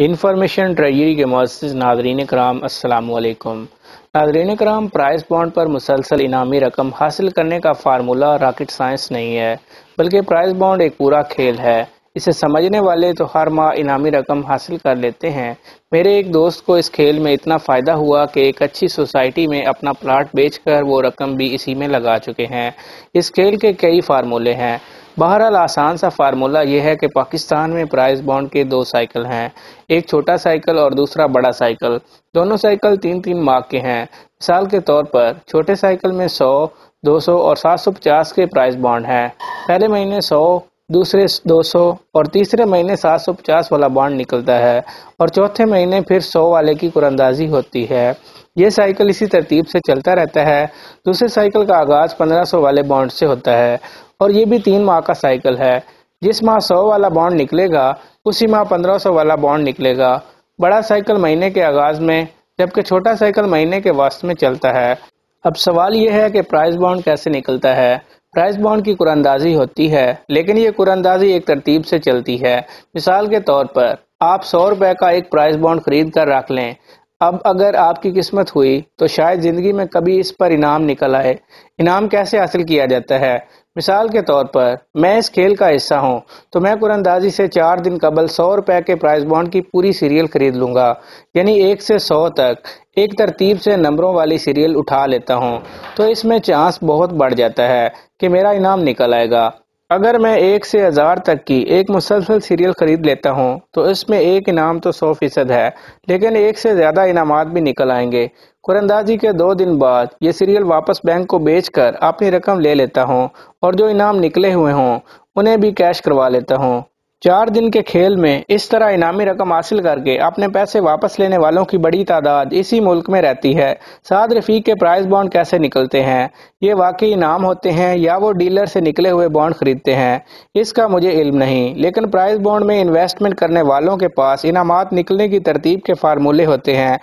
information treasury के Moz नाजरीन कराम असलकम नाजरीन कराम प्राइस बॉन्ड पर मुसलसल इनामी रकम हासिल करने का फार्मूला रॉकेट साइंस नहीं है बल्कि प्राइस बॉन्ड एक पूरा खेल है इसे समझने वाले तो हर माह इनामी रकम हासिल कर लेते हैं मेरे एक दोस्त को इस खेल में इतना फ़ायदा हुआ कि एक अच्छी सोसाइटी में अपना प्लाट कर वो रकम भी इसी में लगा चुके हैं इस खेल के कई फार्मूले हैं बहरहाल आसान सा फार्मूला ये है कि पाकिस्तान में प्राइस बॉन्ड के दो साइकिल हैं एक छोटा साइकिल और दूसरा बड़ा साइकिल दोनों साइकिल तीन तीन मार्क के हैं मिसाल के तौर पर छोटे साइकिल में 100, 200 और 750 के प्राइस बॉन्ड हैं पहले महीने 100 दूसरे 200 और तीसरे महीने 750 वाला बॉन्ड निकलता है और चौथे महीने फिर 100 वाले की कुरंदाजी होती है यह साइकिल इसी तरतीब से चलता रहता है दूसरे साइकिल का आगाज 1500 वाले बॉन्ड से होता है और ये भी तीन माह का साइकिल है जिस माह 100 वाला बॉन्ड निकलेगा उसी माह 1500 वाला बॉन्ड निकलेगा बड़ा साइकिल महीने के आगाज में जबकि छोटा साइकिल महीने के वास्त में चलता है अब सवाल यह है कि प्राइस बॉन्ड कैसे निकलता है प्राइस बॉन्ड की कुरानंदाजी होती है लेकिन ये कुरानंदाजी एक तरतीब से चलती है मिसाल के तौर पर आप सौ रुपए का एक प्राइस बॉन्ड खरीद कर रख लें अब अगर आपकी किस्मत हुई तो शायद ज़िंदगी में कभी इस पर इनाम निकल आए इनाम कैसे हासिल किया जाता है मिसाल के तौर पर मैं इस खेल का हिस्सा हूँ तो मैं कुरंदाजी से चार दिन कबल सौ रुपए के प्राइस बॉन्ड की पूरी सीरियल खरीद लूंगा यानी एक से सौ तक एक तरतीब से नंबरों वाली सीरियल उठा लेता हूँ तो इसमें चांस बहुत बढ़ जाता है कि मेरा इनाम निकल आएगा अगर मैं एक से हज़ार तक की एक मुसलसल सीरियल ख़रीद लेता हूँ तो इसमें एक इनाम तो सौ फ़ीसद है लेकिन एक से ज़्यादा इनाम भी निकल आएंगे कुरंदाजी के दो दिन बाद ये सीरियल वापस बैंक को बेचकर अपनी रकम ले लेता हूँ और जो इनाम निकले हुए हों उन्हें भी कैश करवा लेता हूँ चार दिन के खेल में इस तरह इनामी रकम हासिल करके अपने पैसे वापस लेने वालों की बड़ी तादाद इसी मुल्क में रहती है साद रफीक के प्राइस बॉन्ड कैसे निकलते हैं ये वाकई इनाम होते हैं या वो डीलर से निकले हुए बॉन्ड खरीदते हैं इसका मुझे इल्म नहीं लेकिन प्राइस बॉन्ड में इन्वेस्टमेंट करने वालों के पास इनामत निकलने की तरतीब के फार्मूले होते हैं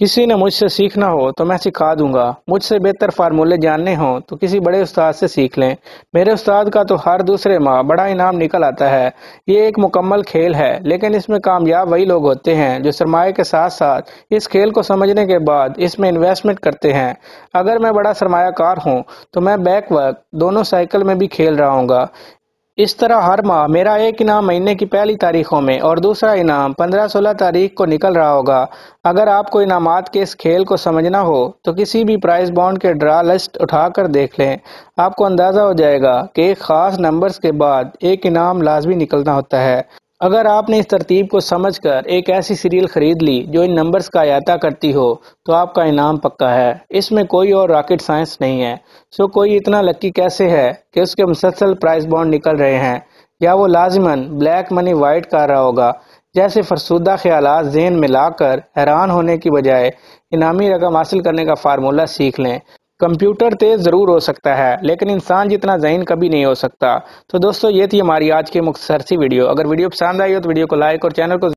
किसी ने मुझसे सीखना हो तो मैं सिखा दूंगा मुझसे बेहतर फार्मूले जानने हो तो किसी बड़े उस्ताद से सीख लें मेरे उस्ताद का तो हर दूसरे माह बड़ा इनाम निकल आता है ये एक मुकम्मल खेल है लेकिन इसमें कामयाब वही लोग होते हैं जो सरमाए के साथ साथ इस खेल को समझने के बाद इसमें इन्वेस्टमेंट करते हैं अगर मैं बड़ा सरमाकार हूँ तो मैं बैक वर्क दोनों साइकिल में भी खेल रहा हूँ इस तरह हर माह मेरा एक इनाम महीने की पहली तारीखों में और दूसरा इनाम 15-16 तारीख को निकल रहा होगा अगर आपको इनामात के इस खेल को समझना हो तो किसी भी प्राइस बॉन्ड के ड्रा लिस्ट उठाकर देख लें आपको अंदाज़ा हो जाएगा कि एक ख़ास नंबर्स के बाद एक इनाम लाजमी निकलना होता है अगर आपने इस तरतीब को समझकर एक ऐसी सीरियल खरीद ली जो इन नंबर्स का अयाता करती हो तो आपका इनाम पक्का है इसमें कोई और रॉकेट साइंस नहीं है सो कोई इतना लक्की कैसे है कि उसके मुसलसल प्राइस बॉन्ड निकल रहे हैं या वो लाजमन ब्लैक मनी वाइट कर रहा होगा जैसे फरसुदा ख्याल जेन में लाकर हैरान होने की बजाय इनामी रकम हासिल करने का फार्मूला सीख लें कंप्यूटर तेज़ ज़रूर हो सकता है लेकिन इंसान जितना जहन कभी नहीं हो सकता तो दोस्तों ये थी हमारी आज की मुख्तर सी वीडियो अगर वीडियो पसंद आई हो तो वीडियो को लाइक और चैनल को